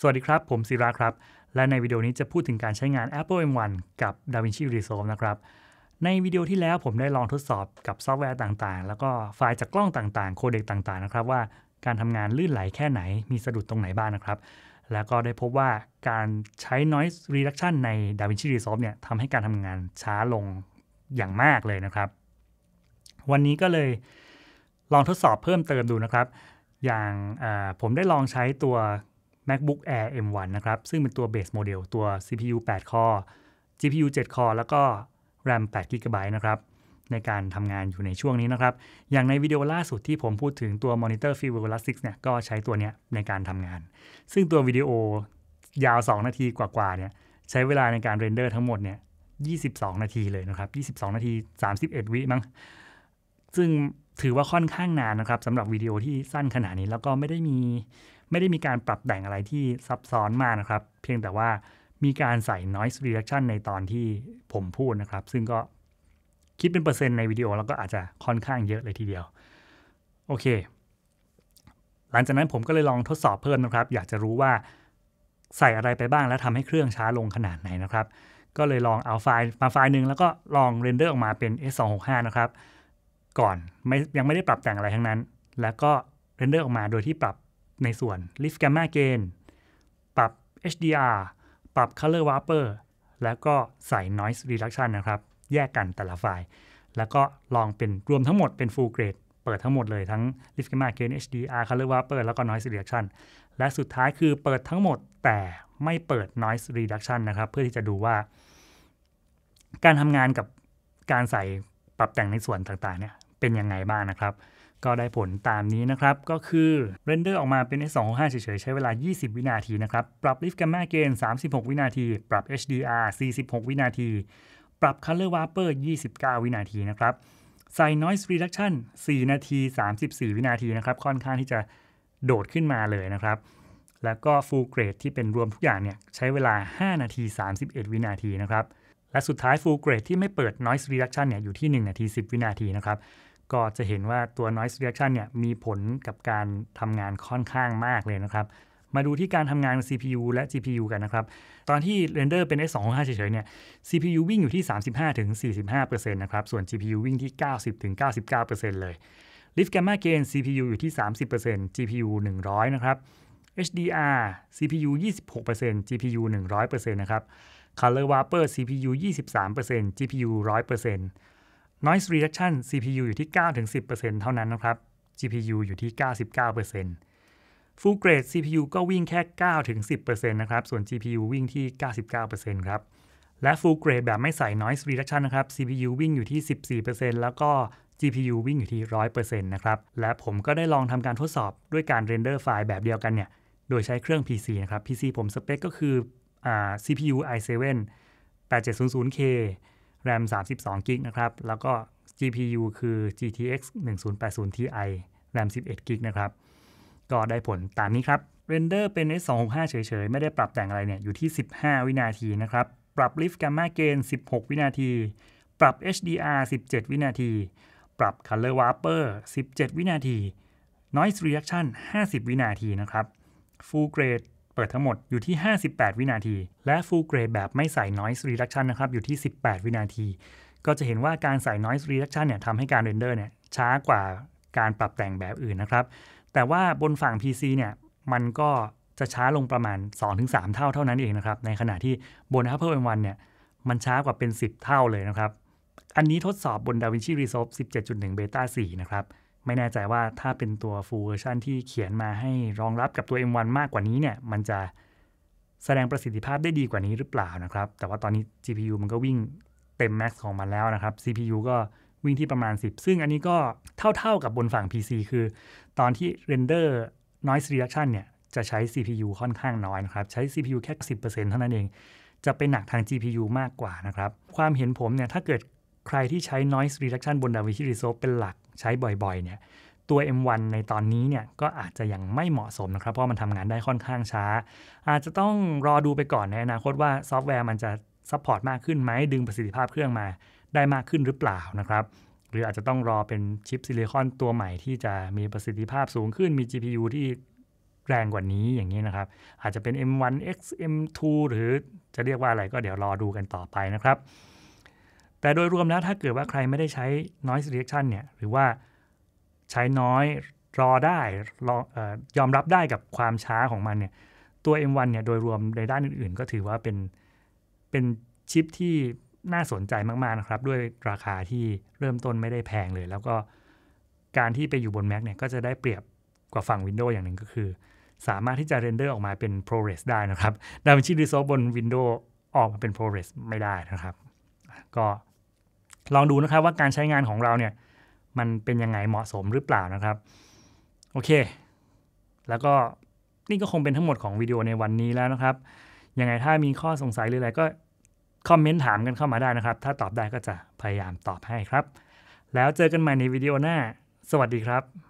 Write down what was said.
สวัสดีครับ ผมศิราครับ และในวิดีโอนี้จะพูดถึงการใช้งาน Apple M1 กับ DaVinci Resolve นะครับ ในวิดีโอที่แล้วผมได้ลองทดสอบกับซอฟต์แวร์ต่างๆ แล้วก็ไฟล์จากกล้องต่าง ๆ โคเดกต่าง ๆ นะครับ ว่าการทำงานลื่นไหลแค่ไหนมีสะดุดตรงไหนบ้างนนะครับ แล้วก็ได้พบว่าการใช้ Noise Reduction ใน DaVinci Resolve เนี่ยทำให้การทำงานช้าลงอย่างมากเลยนะครับ วันนี้ก็เลยลองทดสอบเพิ่มเติมดูนะครับ อย่างผมได้ลองใช้ตัว MacBook Air M1 นะครับซึ่งเป็นตัวเบสโมเดลตัว CPU 8คอ GPU 7คอแล้วก็ RAM 8 GB นะครับในการทำงานอยู่ในช่วงนี้นะครับอย่างในวิดีโอล่าสุดที่ผมพูดถึงตัว Monitor Fibula 6เนี่ยก็ใช้ตัวเนี้ยในการทำงาน ซึ่งตัววิดีโอยาว 2 นาทีกว่าๆเนี่ยใช้เวลาในการเรนเดอร์ทั้งหมดเนี่ย22 นาทีเลยนะครับ22 นาที 31 วิมั้งซึ่งถือว่าค่อนข้างนานนะครับสำหรับวิดีโอที่สั้นขนาดนี้แล้วก็ไม่ได้มีไม่ได้มีการปรับแต่งอะไรที่ซับซ้อนมากนะครับ เพียงแต่ว่ามีการใส่ noise reduction ในตอนที่ผมพูดนะครับ ซึ่งก็คิดเป็นเปอร์เซ็นต์ในวิดีโอ แล้วก็อาจจะค่อนข้างเยอะเลยทีเดียว โอเค หลังจากนั้นผมก็เลยลองทดสอบเพิ่มนะครับ อยากจะรู้ว่าใส่อะไรไปบ้างและทำให้เครื่องช้าลงขนาดไหนนะครับ ก็เลยลองเอาไฟล์มาไฟล์หนึ่งแล้วก็ลองเรนเดอร์ออกมาเป็น S265 นะครับ ก่อนไม่ยังไม่ได้ปรับแต่งอะไรทั้งนั้น แล้วก็เรนเดอร์ออกมาโดยที่ปรับในส่วน Lift Gamma Gain ปรับ HDR ปรับ Color Wrapper แล้วก็ใส่ Noise Reduction นะครับแยกกันแต่ละไฟล์ แล้วก็ลองเป็นรวมทั้งหมดเป็น Full Grade เปิดทั้งหมดเลยทั้ง Lift Gamma Gain HDR Color Wrapper แล้วก็ Noise Reduction และสุดท้ายคือเปิดทั้งหมดแต่ไม่เปิด Noise Reduction นะครับเพื่อที่จะดูว่าการทำงานกับการใส่ปรับแต่งในส่วนต่างๆเนี่ยเป็นยังไงบ้างนะครับก็ได้ผลตามนี้นะครับก็คือเรนเดอร์ออกมาเป็น S265 เฉยๆ ใช้เวลา 20 วินาทีนะครับ ปรับลิฟต์แกมมาเกน 36 วินาที ปรับ HDR 46 วินาที ปรับ Color Warper 29 วินาทีนะครับ ใส่ Noise Reduction 4 นาที 34 วินาทีนะครับ ค่อนข้างที่จะโดดขึ้นมาเลยนะครับ แล้วก็ Full Grade ที่เป็นรวมทุกอย่างเนี่ยใช้เวลา 5 นาที 31 วินาทีนะครับ และสุดท้าย Full Grade ที่ไม่เปิด Noise Reduction เนี่ยอยู่ที่ 1 นาที 10 วินาทีนะครับก็จะเห็นว่าตัว noise reduction เนี่ยมีผลกับการทำงานค่อนข้างมากเลยนะครับ มาดูที่การทำงาน CPU และ GPU กันนะครับ ตอนที่เรนเดอร์เป็น s 2 5เฉยๆ เนี่ย CPU วิ่งอยู่ที่ 35-45%นะครับ ส่วน GPU วิ่งที่ 90-99%เลย Lift Gamma Gain CPU อยู่ที่ 30% GPU 100นะครับ HDR CPU 26% GPU 100%นะครับ Color w a r p p e r CPU 23% GPU 100% noise reduction CPU อยู่ที่ 9-10%เท่านั้นนะครับ GPU อยู่ที่ 99% full grade CPU ก็วิ่งแค่ 9-10%นะครับส่วน GPU วิ่งที่ 99%ครับและ full grade แบบไม่ใส่ noise reduction นะครับ CPU วิ่งอยู่ที่ 14%แล้วก็ GPU วิ่งอยู่ที่ 100%นะครับและผมก็ได้ลองทำการทดสอบด้วยการเรนเดอร์ไฟล์แบบเดียวกันเนี่ยโดยใช้เครื่อง PC นะครับ PC ผมสเปคก็คือ CPU i7 8700K RAM 32 g b นะครับ แล้วก็ GPU คือ GTX 1080 Ti RAM 11 g b นะครับ ก็ได้ผลตามนี้ครับเรนเดอร์เป็น S265 เฉยๆ ไม่ได้ปรับแต่งอะไรเนี่ย อยู่ที่ 15 วินาทีนะครับ ปรับ Lift Gamma Gain 16 วินาที ปรับ HDR 17 วินาที ปรับ Color Warper 17 วินาที Noise r e a c t i o n 50 วินาทีนะครับ Full Grade เปิดทั้งหมดอยู่ที่ 58 วินาที และ Full g r a แบบไม่ใส่ Noise Reduction นะครับอยู่ที่ 18 วินาที ก็จะเห็นว่าการใส่ Noise Reduction เนี่ยทำให้การเรนเดอร์เนี่ยช้ากว่าการปรับแต่งแบบอื่นนะครับแต่ว่าบนฝั่ง PC เนี่ยมันก็จะช้าลงประมาณ 2-3 เท่าเท่านั้นเองนะครับในขณะที่บน Apple M1 เนี่ยมันช้ากว่าเป็น 10 เท่าเลยนะครับอันนี้ทดสอบบน DaVinci Resolve 17.1 Beta 4นะครับไม่แน่ใจว่าถ้าเป็นตัวฟูลเวอร์ชันที่เขียนมาให้รองรับกับตัว M1 มากกว่านี้เนี่ยมันจะแสดงประสิทธิภาพได้ดีกว่านี้หรือเปล่านะครับ แต่ว่าตอนนี้ GPU มันก็วิ่งเต็มแม็กซ์ของมันแล้วนะครับ CPU ก็วิ่งที่ประมาณ 10 ซึ่งอันนี้ก็เท่าๆกับบนฝั่ง PC คือตอนที่เรนเดอร์ noise reduction เนี่ยจะใช้ CPU ค่อนข้างน้อยนะครับ ใช้ CPU แค่ 10%เท่านั้นเอง จะไปหนักทาง GPU มากกว่านะครับความเห็นผมเนี่ยถ้าเกิดใครที่ใช้ noise reduction บน DaVinci Resolve เป็นหลักใช้บ่อยๆ เนี่ย ตัว M1 ในตอนนี้เนี่ยก็อาจจะยังไม่เหมาะสมนะครับ เพราะมันทำงานได้ค่อนข้างช้า อาจจะต้องรอดูไปก่อนในอนาคตว่าซอฟต์แวร์มันจะซัพพอร์ตมากขึ้นไหมดึงประสิทธิภาพเครื่องมาได้มากขึ้นหรือเปล่านะครับหรืออาจจะต้องรอเป็นชิปซิลิคอนตัวใหม่ที่จะมีประสิทธิภาพสูงขึ้นมี GPU ที่แรงกว่านี้อย่างนี้นะครับอาจจะเป็น M1X M2 หรือจะเรียกว่าอะไร ก็เดี๋ยวรอดูกันต่อไปนะครับแต่โดยรวมแล้ว ถ้าเกิดว่าใครไม่ได้ใช้ noise reduction เนี่ยหรือว่าใช้น้อยรอได้ ยอมรับได้กับความช้าของมันเนี่ยตัว M1 เนี่ยโดยรวมในด้านอื่นๆ ก็ถือว่าเป็นเป็นชิปที่น่าสนใจมากๆนะครับ ด้วยราคาที่เริ่มต้นไม่ได้แพงเลย แล้วก็การที่ไปอยู่บน Mac เนี่ยก็จะได้เปรียบกว่าฝั่ง Windows อย่างหนึ่งก็คือ สามารถที่จะเรนเดอร์ออกมาเป็น ProRes ได้นะครับดาวินชีรีโซบน Windows ออกมาเป็น ProRes ไม่ได้นะครับก็ลองดูนะครับว่าการใช้งานของเราเนี่ย มันเป็นยังไงเหมาะสมหรือเปล่านะครับโอเค แล้วก็นี่ก็คงเป็นทั้งหมดของวิดีโอในวันนี้แล้วนะครับ ยังไงถ้ามีข้อสงสัยหรืออะไรก็คอมเมนต์ถามกันเข้ามาได้นะครับ ถ้าตอบได้ก็จะพยายามตอบให้ครับ แล้วเจอกันใหม่ในวิดีโอหน้า สวัสดีครับ